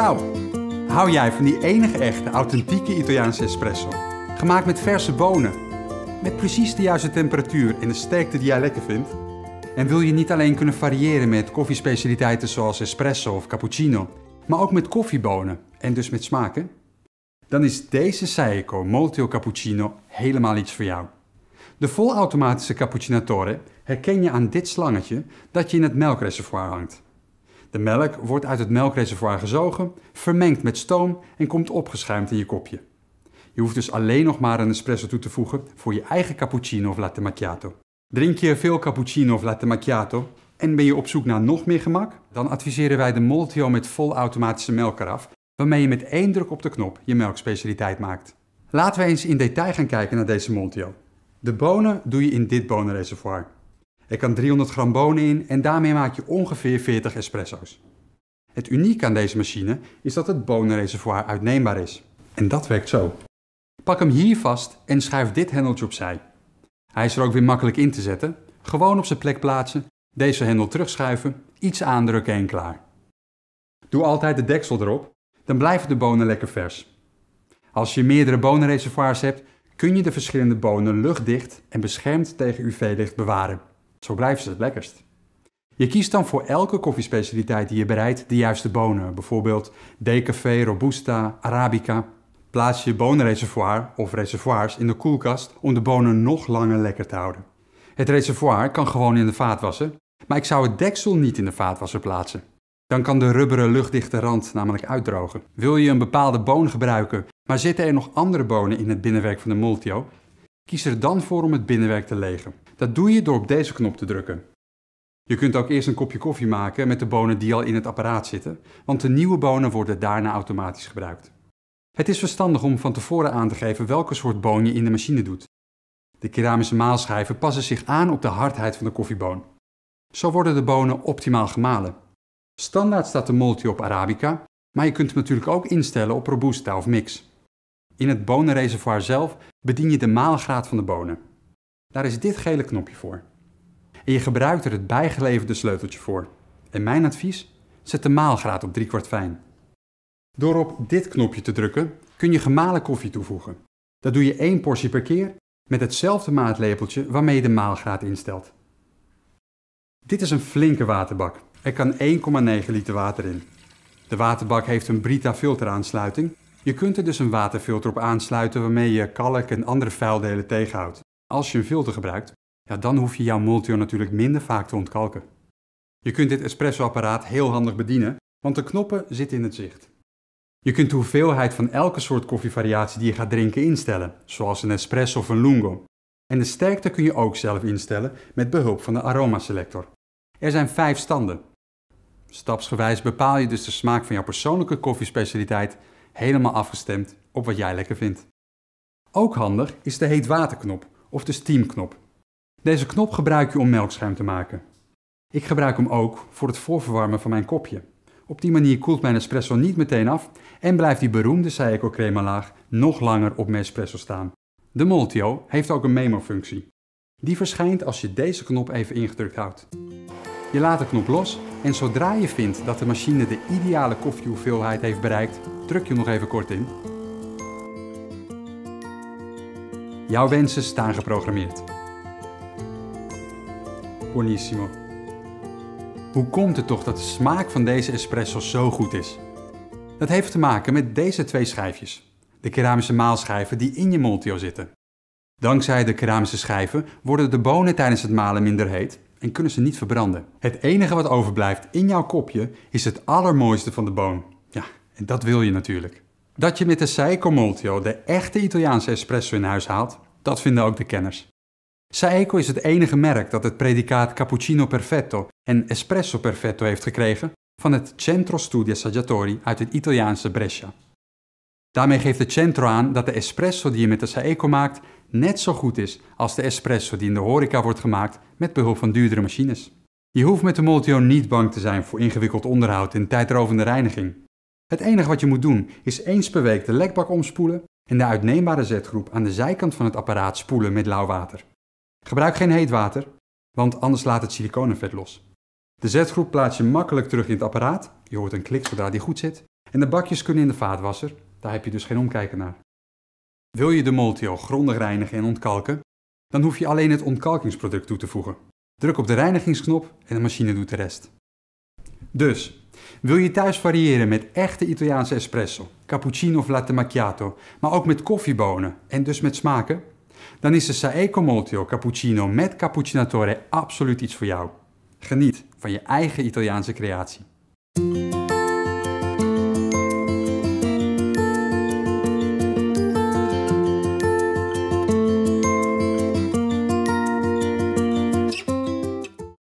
Ciao! Hou jij van die enige echte, authentieke Italiaanse espresso? Gemaakt met verse bonen. Met precies de juiste temperatuur en de sterkte die jij lekker vindt? En wil je niet alleen kunnen variëren met koffiespecialiteiten zoals espresso of cappuccino, maar ook met koffiebonen en dus met smaken? Dan is deze Seiko Molto Cappuccino helemaal iets voor jou. De volautomatische cappuccinatore herken je aan dit slangetje dat je in het melkreservoir hangt. De melk wordt uit het melkreservoir gezogen, vermengd met stoom en komt opgeschuimd in je kopje. Je hoeft dus alleen nog maar een espresso toe te voegen voor je eigen cappuccino of latte macchiato. Drink je veel cappuccino of latte macchiato en ben je op zoek naar nog meer gemak? Dan adviseren wij de Moltio met volautomatische melkkaraf, waarmee je met één druk op de knop je melkspecialiteit maakt. Laten we eens in detail gaan kijken naar deze Moltio. De bonen doe je in dit bonenreservoir. Er kan 300 gram bonen in en daarmee maak je ongeveer 40 espresso's. Het unieke aan deze machine is dat het bonenreservoir uitneembaar is. En dat werkt zo. Pak hem hier vast en schuif dit hendeltje opzij. Hij is er ook weer makkelijk in te zetten. Gewoon op zijn plek plaatsen, deze hendel terugschuiven, iets aandrukken en klaar. Doe altijd de deksel erop, dan blijven de bonen lekker vers. Als je meerdere bonenreservoirs hebt, kun je de verschillende bonen luchtdicht en beschermd tegen UV-licht bewaren. Zo blijven ze het lekkerst. Je kiest dan voor elke koffiespecialiteit die je bereidt de juiste bonen, bijvoorbeeld decafé, robusta, arabica. Plaats je bonenreservoir of reservoirs in de koelkast om de bonen nog langer lekker te houden. Het reservoir kan gewoon in de vaatwasser, maar ik zou het deksel niet in de vaatwasser plaatsen. Dan kan de rubberen luchtdichte rand namelijk uitdrogen. Wil je een bepaalde boon gebruiken, maar zitten er nog andere bonen in het binnenwerk van de Multio, Kies er dan voor om het binnenwerk te legen. Dat doe je door op deze knop te drukken. Je kunt ook eerst een kopje koffie maken met de bonen die al in het apparaat zitten, want de nieuwe bonen worden daarna automatisch gebruikt. Het is verstandig om van tevoren aan te geven welke soort boon je in de machine doet. De keramische maalschijven passen zich aan op de hardheid van de koffieboon. Zo worden de bonen optimaal gemalen. Standaard staat de multi op Arabica, maar je kunt hem natuurlijk ook instellen op Robusta of Mix. In het bonenreservoir zelf bedien je de maalgraad van de bonen. Daar is dit gele knopje voor. En je gebruikt er het bijgeleverde sleuteltje voor. En mijn advies? Zet de maalgraad op kwart fijn. Door op dit knopje te drukken kun je gemalen koffie toevoegen. Dat doe je één portie per keer met hetzelfde maatlepeltje waarmee je de maalgraad instelt. Dit is een flinke waterbak. Er kan 1,9 liter water in. De waterbak heeft een Brita filteraansluiting je kunt er dus een waterfilter op aansluiten waarmee je kalk en andere vuildelen tegenhoudt. Als je een filter gebruikt, ja, dan hoef je jouw multio natuurlijk minder vaak te ontkalken. Je kunt dit espressoapparaat heel handig bedienen, want de knoppen zitten in het zicht. Je kunt de hoeveelheid van elke soort koffievariatie die je gaat drinken instellen, zoals een espresso of een lungo. En de sterkte kun je ook zelf instellen met behulp van de aromaselector. Er zijn vijf standen. Stapsgewijs bepaal je dus de smaak van jouw persoonlijke koffiespecialiteit helemaal afgestemd op wat jij lekker vindt. Ook handig is de heetwaterknop of de steamknop. Deze knop gebruik je om melkschuim te maken. Ik gebruik hem ook voor het voorverwarmen van mijn kopje. Op die manier koelt mijn espresso niet meteen af en blijft die beroemde Saeco crema laag nog langer op mijn espresso staan. De Multio heeft ook een memo-functie. Die verschijnt als je deze knop even ingedrukt houdt. Je laat de knop los en zodra je vindt dat de machine de ideale koffiehoeveelheid heeft bereikt, druk je nog even kort in. Jouw wensen staan geprogrammeerd. Buonissimo. Hoe komt het toch dat de smaak van deze espresso zo goed is? Dat heeft te maken met deze twee schijfjes. De keramische maalschijven die in je Moltio zitten. Dankzij de keramische schijven worden de bonen tijdens het malen minder heet en kunnen ze niet verbranden. Het enige wat overblijft in jouw kopje is het allermooiste van de boon. Ja, en dat wil je natuurlijk. Dat je met de Saeco Multio de echte Italiaanse espresso in huis haalt, dat vinden ook de kenners. Saeco is het enige merk dat het predicaat Cappuccino Perfetto en Espresso Perfetto heeft gekregen van het Centro Studi Assaggiatori uit het Italiaanse Brescia. Daarmee geeft het Centro aan dat de espresso die je met de Saeco maakt net zo goed is als de espresso die in de horeca wordt gemaakt met behulp van duurdere machines. Je hoeft met de Multio niet bang te zijn voor ingewikkeld onderhoud en tijdrovende reiniging. Het enige wat je moet doen is eens per week de lekbak omspoelen en de uitneembare zetgroep aan de zijkant van het apparaat spoelen met lauw water. Gebruik geen heet water, want anders laat het siliconenvet los. De zetgroep plaats je makkelijk terug in het apparaat, je hoort een klik zodra die goed zit, en de bakjes kunnen in de vaatwasser, daar heb je dus geen omkijken naar. Wil je de Moltio grondig reinigen en ontkalken, dan hoef je alleen het ontkalkingsproduct toe te voegen. Druk op de reinigingsknop en de machine doet de rest. Dus, wil je thuis variëren met echte Italiaanse espresso, cappuccino of latte macchiato, maar ook met koffiebonen en dus met smaken? Dan is de Saeco Moltio cappuccino met cappuccinatore absoluut iets voor jou. Geniet van je eigen Italiaanse creatie.